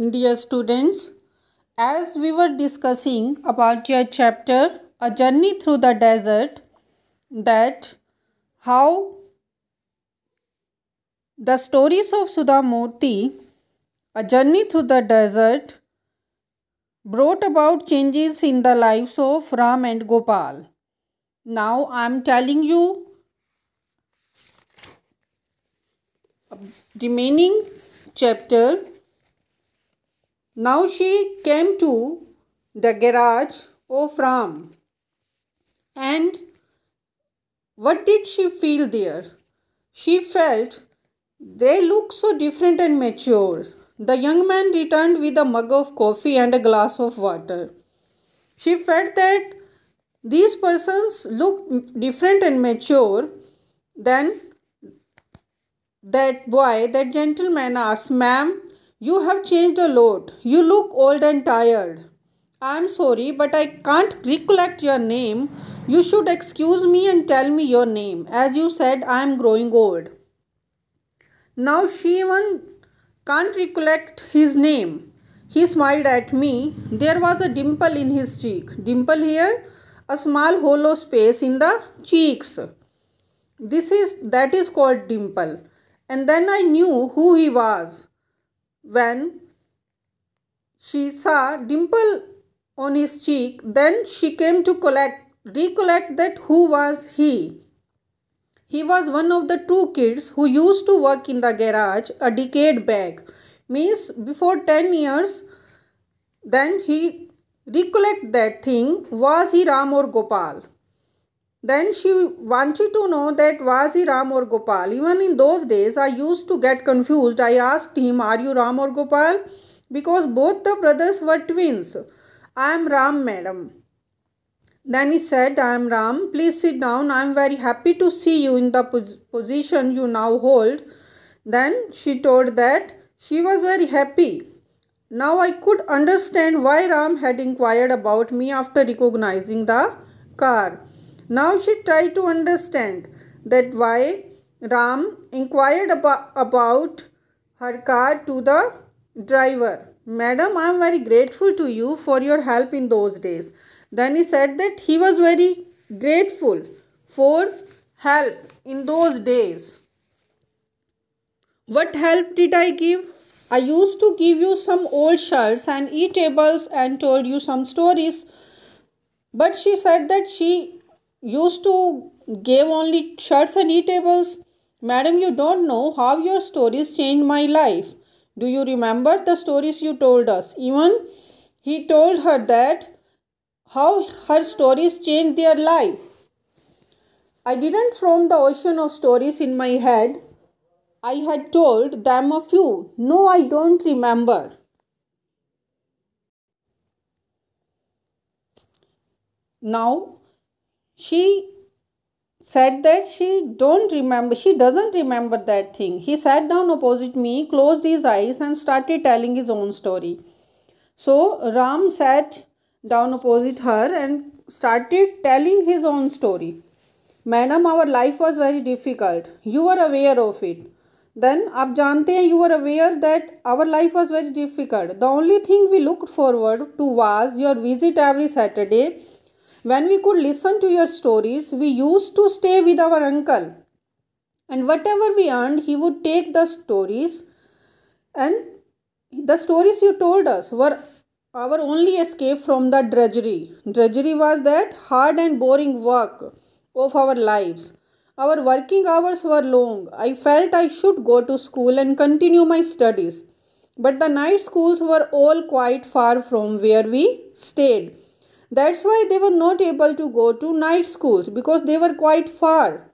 Dear students, as we were discussing about your chapter A Journey Through the Desert, that how the stories of Sudamoti, A Journey Through the Desert, brought about changes in the lives of Ram and Gopal. Now I am telling you remaining chapter now she came to the garage of Ram. And what did she feel there? She felt they look so different and mature. The young man returned with a mug of coffee and a glass of water. She felt that these persons look different and mature than that boy, that gentleman asked, ma'am, you have changed a lot. You look old and tired. I'm sorry, but I can't recollect your name. You should excuse me and tell me your name. As you said, I am growing old. Now she even can't recollect his name. He smiled at me. There was a dimple in his cheek. Dimple here, a small hollow space in the cheeks. This is that is called dimple. And then I knew who he was. When she saw dimple on his cheek, then she came to collect, recollect that who was he. He was one of the two kids who used to work in the garage a decade back. Means before 10 years, then he recollect that thing, was he Ram or Gopal? Then she wanted to know that was he Ram or Gopal. Even in those days, I used to get confused. I asked him, Are you Ram or Gopal? Because both the brothers were twins. I am Ram, madam. Then he said, I am Ram. Please sit down. I am very happy to see you in the position you now hold. Then she told that she was very happy. Now I could understand why Ram had inquired about me after recognizing the car. Now she tried to understand that why Ram inquired about, about her car to the driver. Madam, I am very grateful to you for your help in those days. Then he said that he was very grateful for help in those days. What help did I give? I used to give you some old shirts and eatables and told you some stories. But she said that she used to give only shirts and eatables. Madam, you don't know how your stories changed my life. Do you remember the stories you told us? Even he told her that how her stories changed their life. I didn't from the ocean of stories in my head. I had told them a few. No, I don't remember. Now she said that she don't remember she doesn't remember that thing he sat down opposite me closed his eyes and started telling his own story so ram sat down opposite her and started telling his own story madam our life was very difficult you were aware of it then aap jante hain you were aware that our life was very difficult the only thing we looked forward to was your visit every saturday when we could listen to your stories, we used to stay with our uncle. And whatever we earned, he would take the stories. And the stories you told us were our only escape from the drudgery. Drudgery was that hard and boring work of our lives. Our working hours were long. I felt I should go to school and continue my studies. But the night schools were all quite far from where we stayed that's why they were not able to go to night schools because they were quite far.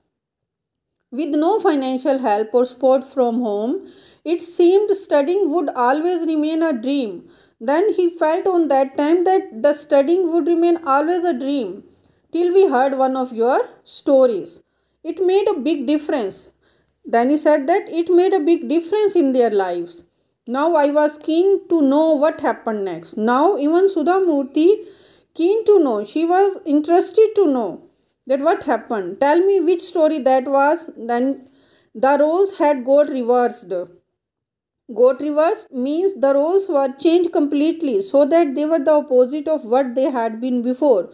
With no financial help or support from home, it seemed studying would always remain a dream. Then he felt on that time that the studying would remain always a dream till we heard one of your stories. It made a big difference. Then he said that it made a big difference in their lives. Now I was keen to know what happened next. Now even Sudhamurti keen to know, she was interested to know that what happened. Tell me which story that was. Then the roles had got reversed. Got reversed means the roles were changed completely so that they were the opposite of what they had been before.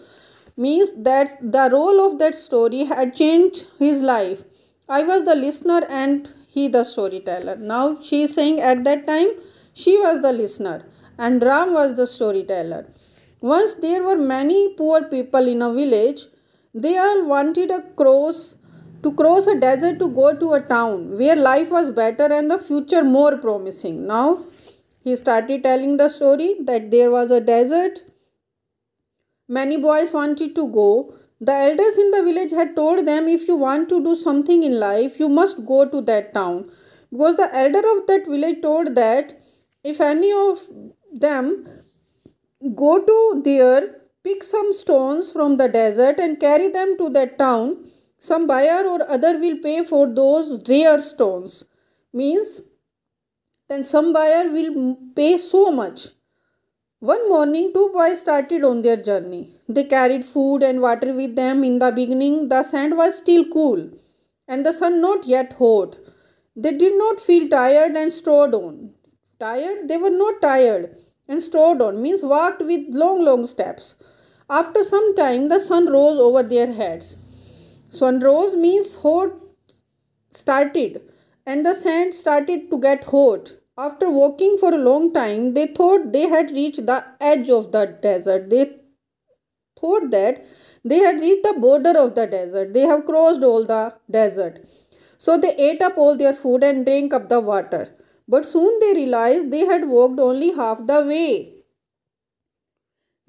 Means that the role of that story had changed his life. I was the listener and he the storyteller. Now she is saying at that time she was the listener and Ram was the storyteller. Once there were many poor people in a village. They all wanted a cross to cross a desert to go to a town where life was better and the future more promising. Now he started telling the story that there was a desert. Many boys wanted to go. The elders in the village had told them if you want to do something in life, you must go to that town. Because the elder of that village told that if any of them go to there, pick some stones from the desert and carry them to that town. Some buyer or other will pay for those rare stones. Means, then some buyer will pay so much. One morning, two boys started on their journey. They carried food and water with them. In the beginning, the sand was still cool and the sun not yet hot. They did not feel tired and strode on. Tired? They were not tired and strode on, means walked with long, long steps. After some time, the sun rose over their heads. Sun rose means hot started, and the sand started to get hot. After walking for a long time, they thought they had reached the edge of the desert. They thought that they had reached the border of the desert. They have crossed all the desert. So they ate up all their food and drank up the water. but soon they realized they had walked only half the way.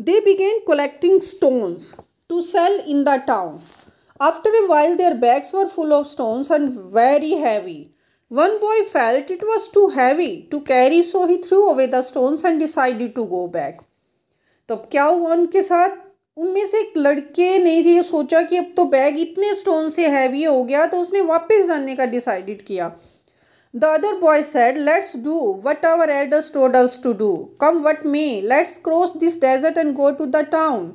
They began collecting stones to sell in the town. After a while, their bags were full of stones and very heavy. One boy felt it was too heavy to carry, so he threw away the stones and decided to go back. तब क्या हुआ उनके साथ उनमें से एक लड़के ने ये सोचा कि अब तो बैग इतने स्टोन से हैवी हो गया तो उसने वापस जाने का डिसाइडेड किया the other boy said let's do what our elders told us to do. Come what may, let's cross this desert and go to the town."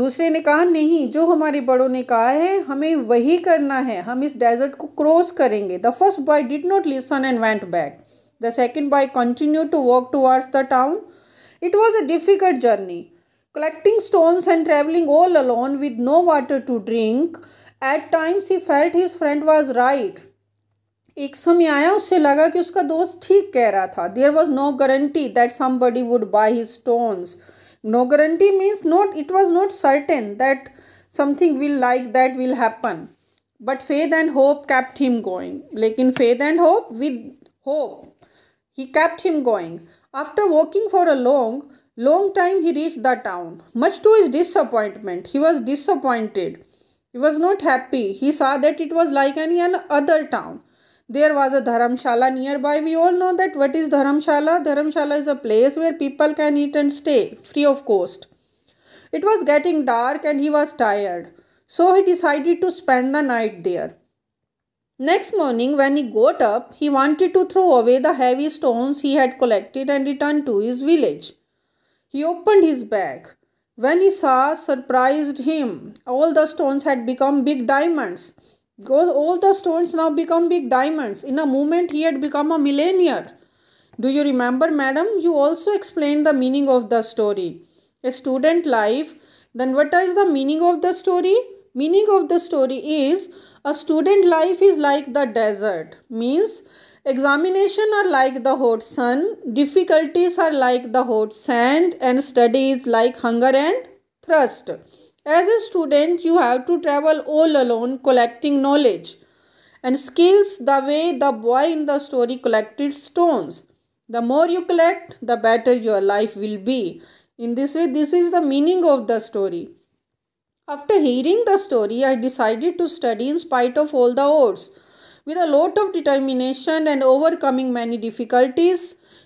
दूसरे ने कहा नहीं जो हमारे बड़ों ने कहा है हमें वही करना है हम इस डेजर्ट को क्रॉस करेंगे the first boy did not listen and went back the second boy continue to walk towards the town it was a difficult journey collecting stones and travelling all alone with no water to drink at times he felt his friend was right एक समय आया उससे लगा कि उसका दोस्त ठीक कह रहा था there was no guarantee that somebody would buy his stones no guarantee means not it was not certain that something will like that will happen but faith and hope kept him going लेकिन faith and hope with hope he kept him going after walking for a long long time he reach the town much to his disappointment he was disappointed he was not happy he सा that it was like any an other town there was a dharamshala nearby we all know that what is dharamshala dharamshala is a place where people can eat and stay free of cost it was getting dark and he was tired so he decided to spend the night there next morning when he got up he wanted to throw away the heavy stones he had collected and return to his village he opened his bag when he saw surprised him all the stones had become big diamonds because all the stones now become big diamonds. In a moment, he had become a millionaire. Do you remember, madam? You also explained the meaning of the story. A student life. Then what is the meaning of the story? Meaning of the story is a student life is like the desert. Means examination are like the hot sun. Difficulties are like the hot sand. And studies like hunger and thirst. As a student, you have to travel all alone collecting knowledge and skills the way the boy in the story collected stones. The more you collect, the better your life will be. In this way, this is the meaning of the story. After hearing the story, I decided to study in spite of all the odds with a lot of determination and overcoming many difficulties.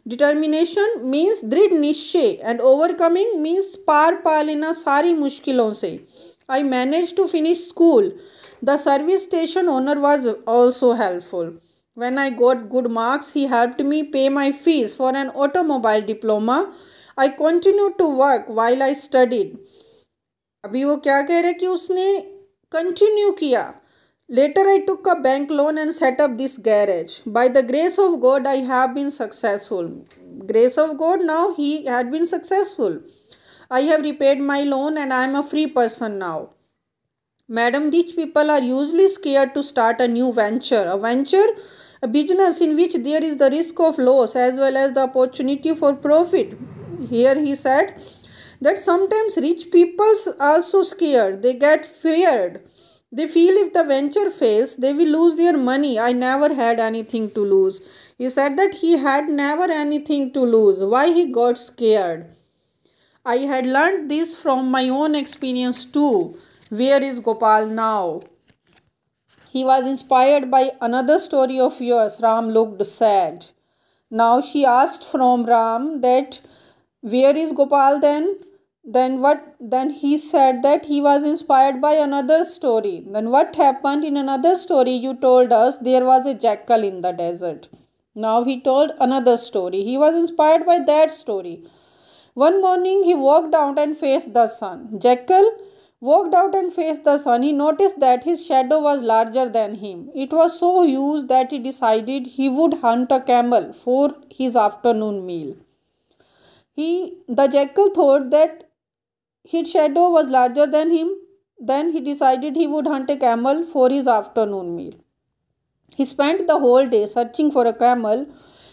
Determination means दृढ़ निश्चय and overcoming means par palina sari सारी मुश्किलों से I managed to finish school. The service station owner was also helpful. When I got good marks, he helped me pay my fees for an automobile diploma. I continued to work while I studied. अभी वो क्या कह रहे कि उसने continue किया Later, I took a bank loan and set up this garage. By the grace of God, I have been successful. Grace of God, now he had been successful. I have repaid my loan and I am a free person now. Madam, rich people are usually scared to start a new venture. A venture, a business in which there is the risk of loss as well as the opportunity for profit. Here he said that sometimes rich people also scared. They get feared they feel if the venture fails, they will lose their money. I never had anything to lose. He said that he had never anything to lose. Why he got scared? I had learned this from my own experience too. Where is Gopal now? He was inspired by another story of yours. Ram looked sad. Now she asked from Ram that where is Gopal then? then what then he said that he was inspired by another story then what happened in another story you told us there was a jackal in the desert now he told another story he was inspired by that story one morning he walked out and faced the sun jackal walked out and faced the sun he noticed that his shadow was larger than him it was so huge that he decided he would hunt a camel for his afternoon meal he the jackal thought that his shadow was larger than him. Then he decided he would hunt a camel for his afternoon meal. He spent the whole day searching for a camel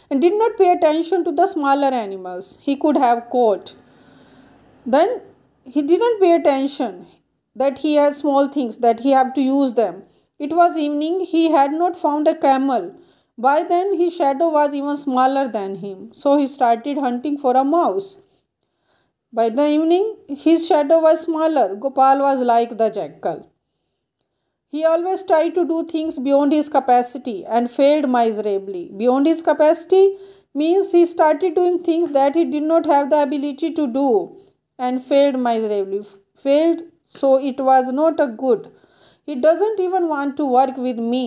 and did not pay attention to the smaller animals he could have caught. Then he didn't pay attention that he had small things that he had to use them. It was evening, he had not found a camel. By then, his shadow was even smaller than him, so he started hunting for a mouse. By the evening, his shadow was smaller. Gopal was like the jackal. He always tried to do things beyond his capacity and failed miserably. Beyond his capacity means he started doing things that he did not have the ability to do and failed miserably. Failed, so it was not a good. He doesn't even want to work with me.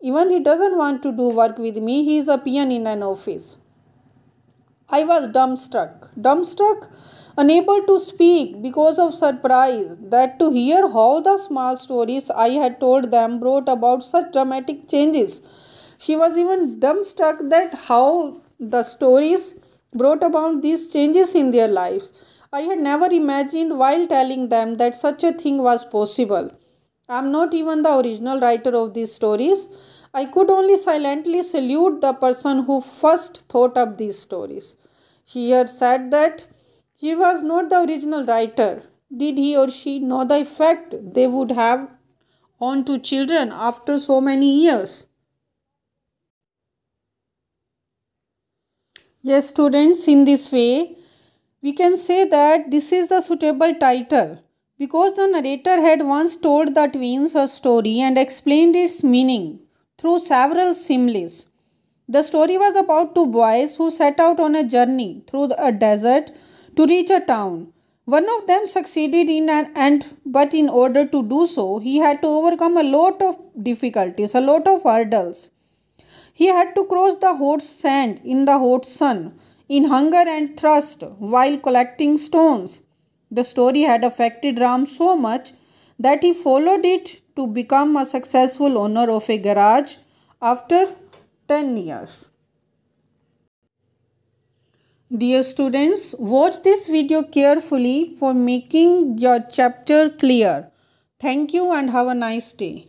Even he doesn't want to do work with me. He is a peon in an office. I was dumbstruck. Dumbstruck, unable to speak because of surprise that to hear how the small stories I had told them brought about such dramatic changes. She was even dumbstruck that how the stories brought about these changes in their lives. I had never imagined while telling them that such a thing was possible. I am not even the original writer of these stories. I could only silently salute the person who first thought up these stories. He had said that he was not the original writer. Did he or she know the effect they would have on to children after so many years? Yes, students, in this way, we can say that this is the suitable title because the narrator had once told the twins a story and explained its meaning through several similes. The story was about two boys who set out on a journey through a desert to reach a town. One of them succeeded in an end, but in order to do so, he had to overcome a lot of difficulties, a lot of hurdles. He had to cross the hot sand in the hot sun, in hunger and thirst, while collecting stones. The story had affected Ram so much that he followed it to become a successful owner of a garage after 10 years. Dear students, watch this video carefully for making your chapter clear. Thank you and have a nice day.